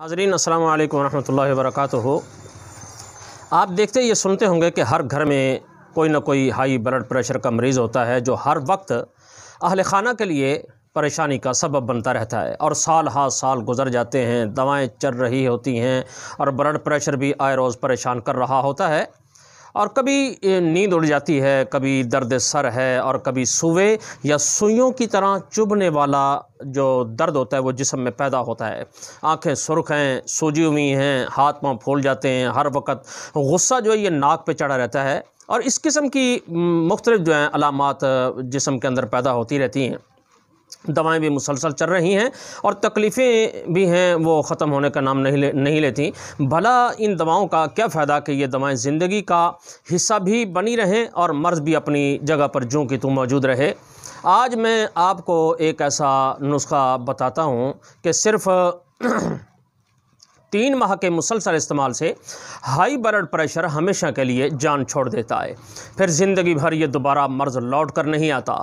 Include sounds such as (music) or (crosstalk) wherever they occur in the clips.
नाजरीन अल्लाम वरहमल वरक आप देखते ये सुनते होंगे कि हर घर में कोई ना कोई हाई ब्लड प्रेशर का मरीज़ होता है जो हर वक्त अहल खाना के लिए परेशानी का सबब बनता रहता है और साल हा साल गुजर जाते हैं दवाएं चल रही होती हैं और ब्लड प्रेशर भी आए रोज़ परेशान कर रहा होता है और कभी नींद उड़ जाती है कभी दर्द सर है और कभी सुवे या सुइयों की तरह चुभने वाला जो दर्द होता है वो जिसम में पैदा होता है आंखें सुर्ख हैं सूजी हुई हैं हाथ पाँव फूल जाते हैं हर वक्त गुस्सा जो है ये नाक पे चढ़ा रहता है और इस किस्म की मुख्तलिफ़ जो हैं अलामत जिसम के अंदर पैदा होती रहती हैं दवाएं भी मुसलसल चल रही हैं और तकलीफ़ें भी हैं वो ख़त्म होने का नाम नहीं ले नहीं लेती भला इन दवाओं का क्या फ़ायदा कि ये दवाएं ज़िंदगी का हिस्सा भी बनी रहें और मर्ज़ भी अपनी जगह पर जो कि तू मौजूद रहे आज मैं आपको एक ऐसा नुस्खा बताता हूँ कि सिर्फ़ (clears throat) तीन माह के मुसलसल इस्तेमाल से हाई ब्लड प्रेशर हमेशा के लिए जान छोड़ देता है फिर ज़िंदगी भर ये दोबारा मर्ज़ लौट कर नहीं आता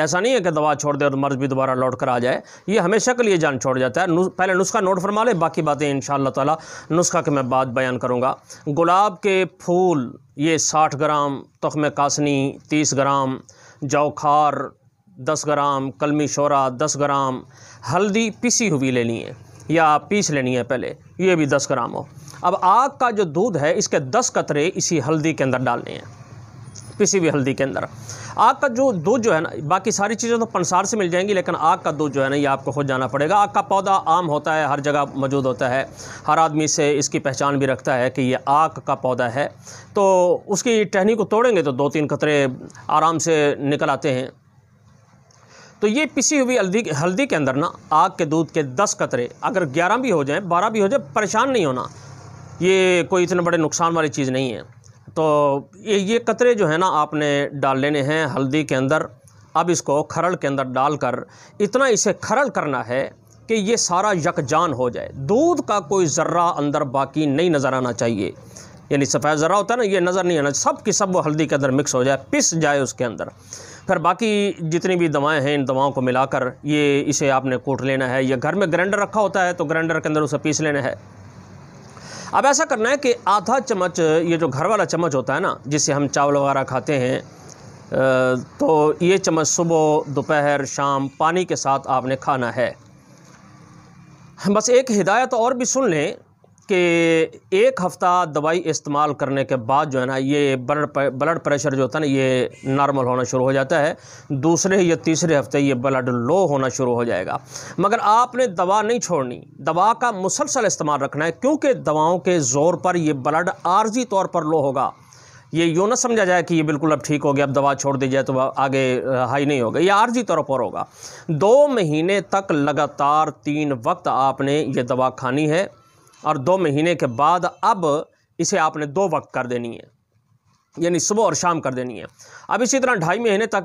ऐसा नहीं है कि दवा छोड़ दे और मर्ज भी दोबारा लौट कर आ जाए ये हमेशा के लिए जान छोड़ जाता है पहले नुस्खा नोट फरमा ले बाकी बातें इन ताला नुस्खा के मैं बाद बयान करूँगा गुलाब के फूल ये साठ ग्राम तखम कासनी तीस ग्राम जौखार दस ग्राम कलमी शोरा दस ग्राम हल्दी पिसी हुई लेनी है या पीस लेनी है पहले ये भी दस ग्राम हो अब आग का जो दूध है इसके दस कतरे इसी हल्दी के अंदर डालने हैं पिसी हुई हल्दी के अंदर आग का जो दूध जो है ना बाकी सारी चीज़ें तो पंसार से मिल जाएंगी लेकिन आग का दूध जो है ना ये आपको खुद जाना पड़ेगा आग का पौधा आम होता है हर जगह मौजूद होता है हर आदमी से इसकी पहचान भी रखता है कि ये आग का पौधा है तो उसकी टहनी को तोड़ेंगे तो दो तीन कतरे आराम से निकल आते हैं तो ये पिसी हुई हल्दी हल्दी के अंदर ना आग के दूध के दस कतरे अगर ग्यारह भी हो जाएँ बारह भी हो जाए परेशान नहीं होना ये कोई इतने बड़े नुकसान वाली चीज़ नहीं है तो ये ये कतरे जो है ना आपने डाल लेने हैं हल्दी के अंदर अब इसको खरल के अंदर डालकर इतना इसे खरल करना है कि ये सारा यकजान हो जाए दूध का कोई ज़र्रा अंदर बाकी नहीं नज़र आना चाहिए यानी सफ़ेद ज़र्रा होता है ना ये नज़र नहीं आना सब की सब वो हल्दी के अंदर मिक्स हो जाए पिस जाए उसके अंदर फिर बाकी जितनी भी दवाएं हैं इन दवाओं को मिलाकर ये इसे आपने कूट लेना है या घर में ग्राइंडर रखा होता है तो ग्राइंडर के अंदर उसे पीस लेना है अब ऐसा करना है कि आधा चम्मच ये जो घर वाला चम्मच होता है ना जिससे हम चावल वगैरह खाते हैं तो ये चम्मच सुबह दोपहर शाम पानी के साथ आपने खाना है बस एक हिदायत और भी सुन लें कि एक हफ़्ता दवाई इस्तेमाल करने के बाद जो है ना ये ब्लड ब्लड प्रेशर जो होता है ना ये नॉर्मल होना शुरू हो जाता है दूसरे या तीसरे हफ्ते ये ब्लड लो होना शुरू हो जाएगा मगर आपने दवा नहीं छोड़नी दवा का मुसलसल इस्तेमाल रखना है क्योंकि दवाओं के ज़ोर पर यह ब्लड आर्जी तौर पर लो होगा ये यूँ ना समझा जाए कि ये बिल्कुल अब ठीक हो गया अब दवा छोड़ दी जाए तो आगे हाई नहीं होगा ये आर्जी तौर पर होगा दो महीने तक लगातार तीन वक्त आपने ये दवा खानी है और दो महीने के बाद अब इसे आपने दो वक्त कर देनी है यानी सुबह और शाम कर देनी है अब इसी तरह ढाई महीने तक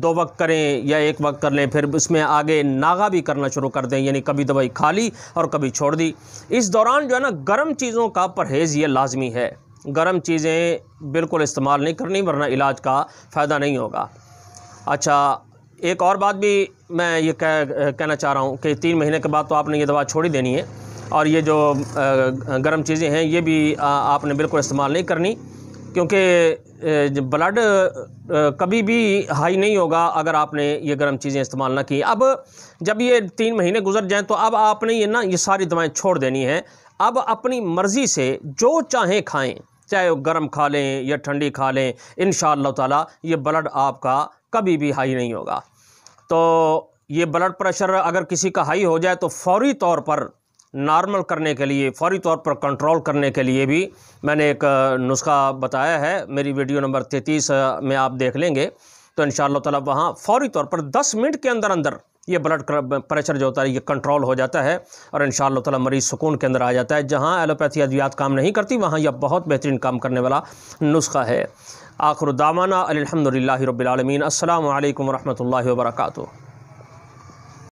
दो वक्त करें या एक वक्त कर लें फिर उसमें आगे नागा भी करना शुरू कर दें यानी कभी दवाई खा ली और कभी छोड़ दी इस दौरान जो है ना गर्म चीज़ों का परहेज़ ये लाजमी है गर्म चीज़ें बिल्कुल इस्तेमाल नहीं करनी वरना इलाज का फ़ायदा नहीं होगा अच्छा एक और बात भी मैं ये कह कहना चाह रहा हूँ कि तीन महीने के बाद तो आपने ये दवा छोड़ ही देनी है और ये जो गर्म चीज़ें हैं ये भी आपने बिल्कुल इस्तेमाल नहीं करनी क्योंकि ब्लड कभी भी हाई नहीं होगा अगर आपने ये गर्म चीज़ें इस्तेमाल ना की अब जब ये तीन महीने गुजर जाएं तो अब आपने ये ना ये सारी दवाएं छोड़ देनी हैं अब अपनी मर्ज़ी से जो चाहें खाएं चाहे वो गर्म खा लें या ठंडी खा लें इन ताला ये ब्लड आपका कभी भी हाई नहीं होगा तो ये ब्लड प्रेशर अगर किसी का हाई हो जाए तो फौरी तौर पर नॉर्मल करने के लिए फौरी तौर पर कंट्रोल करने के लिए भी मैंने एक नुस्खा बताया है मेरी वीडियो नंबर तैंतीस में आप देख लेंगे तो इन ताला वहाँ फौरी तौर पर दस मिनट के अंदर अंदर ये ब्लड प्रेशर जो होता है ये कंट्रोल हो जाता है और इन ताला मरीज़ सुकून के अंदर आ जाता है जहाँ एलोपैथी अद्वियात काम नहीं करती वहाँ यह बहुत बेहतरीन काम करने वाला नुस्खा है आखिर दामाना अलहमदिल्ला रबालमीन असल वरहमल वर्का